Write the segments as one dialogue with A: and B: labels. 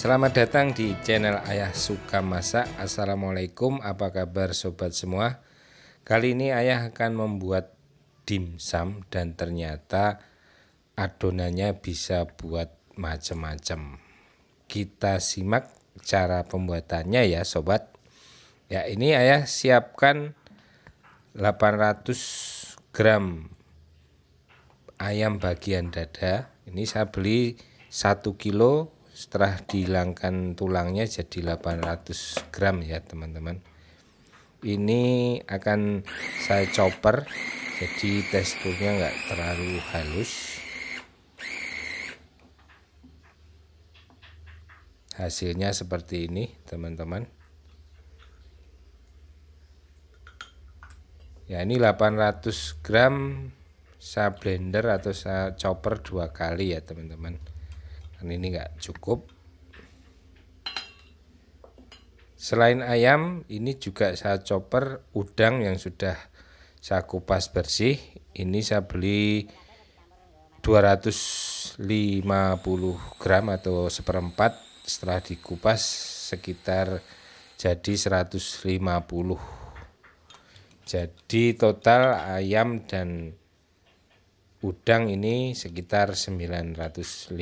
A: Selamat datang di channel Ayah Suka Masak Assalamualaikum apa kabar sobat semua Kali ini ayah akan membuat dimsum dan ternyata adonannya bisa buat macam-macam Kita simak cara pembuatannya ya sobat Ya ini ayah siapkan 800 gram ayam bagian dada ini saya beli 1 kilo setelah dihilangkan tulangnya jadi 800 gram ya teman-teman ini akan saya chopper jadi teksturnya enggak terlalu halus hasilnya seperti ini teman-teman ya ini 800 gram saya blender atau saya chopper dua kali ya teman-teman karena ini nggak cukup selain ayam ini juga saya chopper udang yang sudah saya kupas bersih ini saya beli 250 gram atau seperempat setelah dikupas sekitar jadi 150 jadi total ayam dan udang ini sekitar 950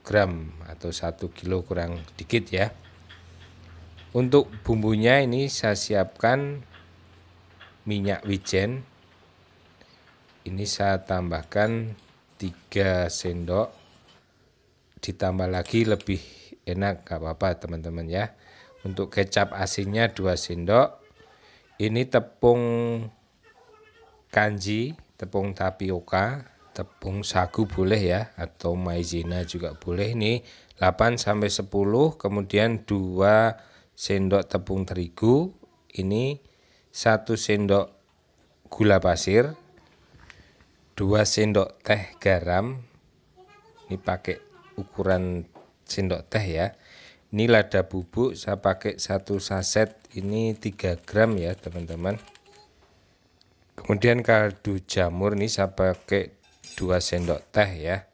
A: gram atau 1 kilo kurang dikit ya untuk bumbunya ini saya siapkan minyak wijen ini saya tambahkan 3 sendok ditambah lagi lebih enak gak apa-apa teman-teman ya untuk kecap asinnya 2 sendok ini tepung kanji tepung tapioka tepung sagu boleh ya atau maizena juga boleh nih. 8 sampai 10 kemudian 2 sendok tepung terigu ini 1 sendok gula pasir 2 sendok teh garam ini pakai ukuran sendok teh ya ini lada bubuk saya pakai satu saset ini 3 gram ya teman-teman kemudian kaldu jamur ini saya pakai 2 sendok teh ya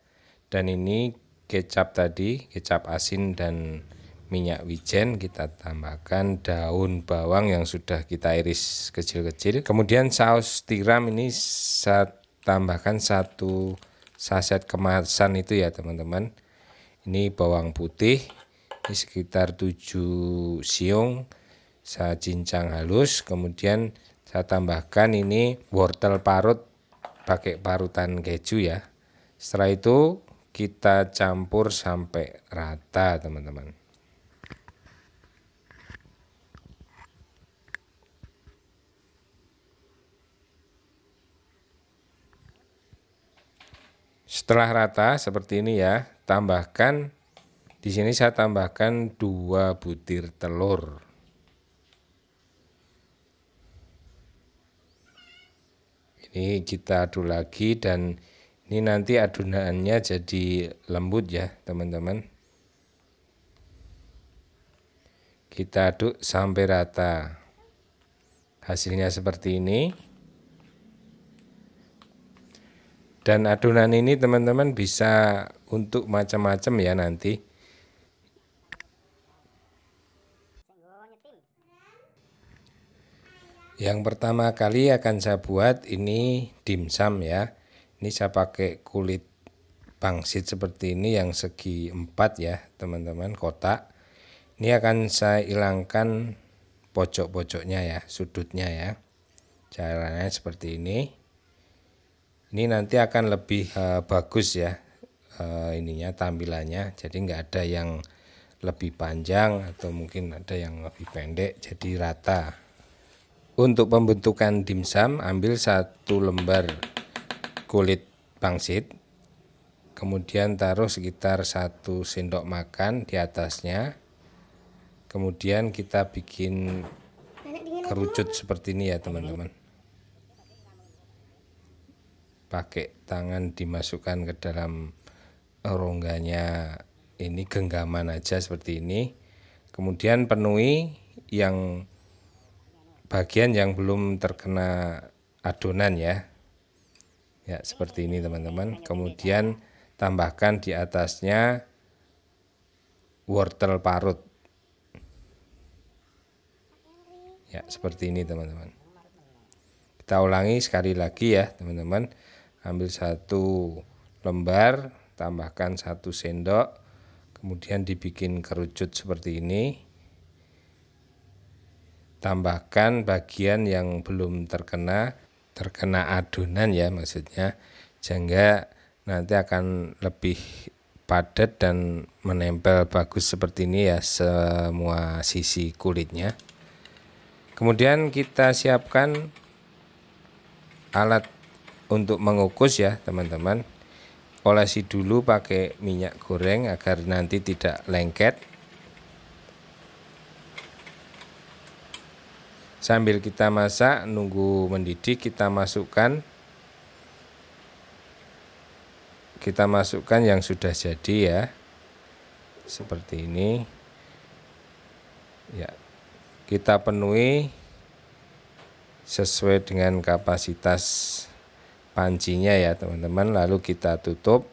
A: dan ini kecap tadi kecap asin dan minyak wijen kita tambahkan daun bawang yang sudah kita iris kecil-kecil kemudian saus tiram ini saya tambahkan satu saset kemasan itu ya teman-teman ini bawang putih ini sekitar 7 siung saya cincang halus kemudian saya tambahkan ini wortel parut pakai parutan keju ya setelah itu kita campur sampai rata teman-teman setelah rata seperti ini ya tambahkan di sini saya tambahkan dua butir telur ini kita adu lagi dan ini nanti adonannya jadi lembut ya teman-teman kita aduk sampai rata hasilnya seperti ini dan adonan ini teman-teman bisa untuk macam-macam ya nanti Yang pertama kali akan saya buat ini dimsum ya. Ini saya pakai kulit pangsit seperti ini yang segi empat ya teman-teman kotak. Ini akan saya hilangkan pojok-pojoknya ya, sudutnya ya. Caranya seperti ini. Ini nanti akan lebih uh, bagus ya uh, ininya tampilannya. Jadi nggak ada yang lebih panjang atau mungkin ada yang lebih pendek jadi rata untuk pembentukan dimsum, ambil satu lembar kulit pangsit, kemudian taruh sekitar satu sendok makan di atasnya. Kemudian kita bikin kerucut seperti ini ya teman-teman. Pakai tangan dimasukkan ke dalam rongganya ini genggaman aja seperti ini. Kemudian penuhi yang bagian yang belum terkena adonan ya ya seperti ini teman-teman kemudian tambahkan di atasnya wortel parut ya seperti ini teman-teman kita ulangi sekali lagi ya teman-teman ambil satu lembar tambahkan satu sendok kemudian dibikin kerucut seperti ini tambahkan bagian yang belum terkena terkena adonan ya maksudnya sehingga nanti akan lebih padat dan menempel bagus seperti ini ya semua sisi kulitnya kemudian kita siapkan alat untuk mengukus ya teman-teman olesi dulu pakai minyak goreng agar nanti tidak lengket sambil kita masak nunggu mendidih kita masukkan kita masukkan yang sudah jadi ya seperti ini ya kita penuhi sesuai dengan kapasitas pancinya ya teman-teman lalu kita tutup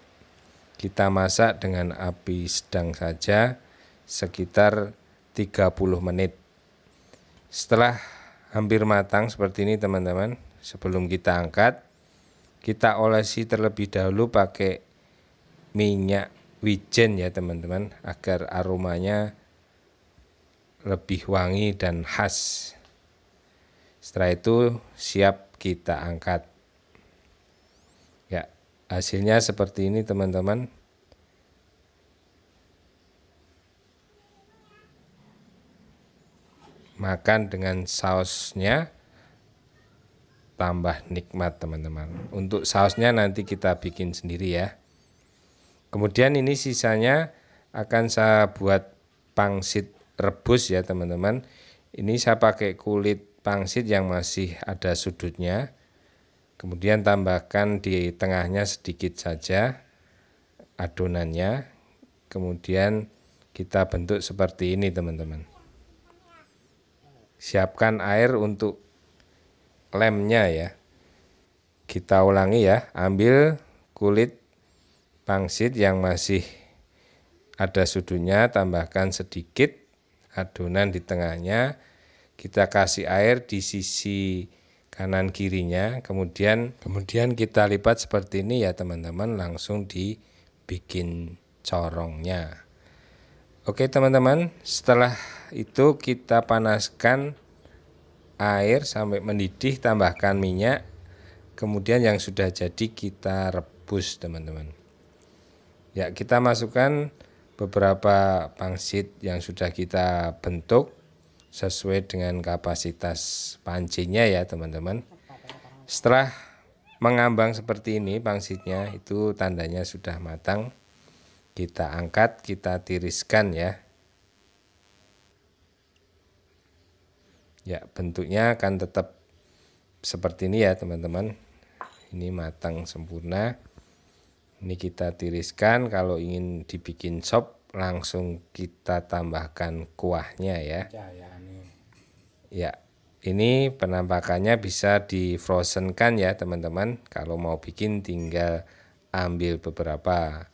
A: kita masak dengan api sedang saja sekitar 30 menit setelah hampir matang seperti ini teman-teman sebelum kita angkat kita olesi terlebih dahulu pakai minyak wijen ya teman-teman agar aromanya lebih wangi dan khas setelah itu siap kita angkat ya hasilnya seperti ini teman-teman makan dengan sausnya tambah nikmat teman-teman. Untuk sausnya nanti kita bikin sendiri ya. Kemudian ini sisanya akan saya buat pangsit rebus ya teman-teman. Ini saya pakai kulit pangsit yang masih ada sudutnya. Kemudian tambahkan di tengahnya sedikit saja adonannya. Kemudian kita bentuk seperti ini teman-teman siapkan air untuk lemnya ya. Kita ulangi ya, ambil kulit pangsit yang masih ada sudunya, tambahkan sedikit adonan di tengahnya. Kita kasih air di sisi kanan kirinya, kemudian kemudian kita lipat seperti ini ya teman-teman, langsung dibikin corongnya. Oke teman-teman, setelah itu kita panaskan air sampai mendidih, tambahkan minyak. Kemudian yang sudah jadi kita rebus teman-teman. Ya, kita masukkan beberapa pangsit yang sudah kita bentuk sesuai dengan kapasitas pancinya ya teman-teman. Setelah mengambang seperti ini pangsitnya itu tandanya sudah matang. Kita angkat, kita tiriskan ya. Ya, bentuknya akan tetap seperti ini ya, teman-teman. Ini matang sempurna. Ini kita tiriskan kalau ingin dibikin sop langsung kita tambahkan kuahnya ya. Ya, ya ini. Ya, ini penampakannya bisa di frozen kan ya teman-teman. Kalau mau bikin tinggal ambil beberapa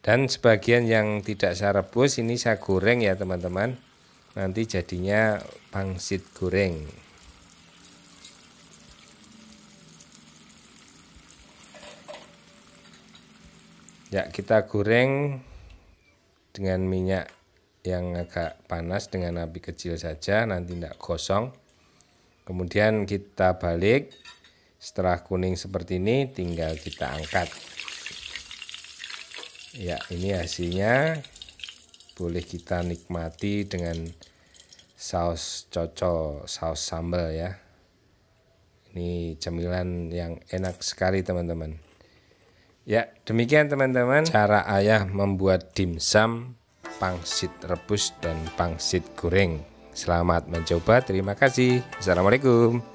A: dan sebagian yang tidak saya rebus ini saya goreng ya teman-teman nanti jadinya pangsit goreng ya kita goreng dengan minyak yang agak panas dengan api kecil saja nanti tidak gosong kemudian kita balik setelah kuning seperti ini tinggal kita angkat ya ini hasilnya boleh kita nikmati dengan saus cocol saus sambal ya ini cemilan yang enak sekali teman-teman ya demikian teman-teman cara ayah membuat dimsum pangsit rebus dan pangsit goreng selamat mencoba terima kasih assalamualaikum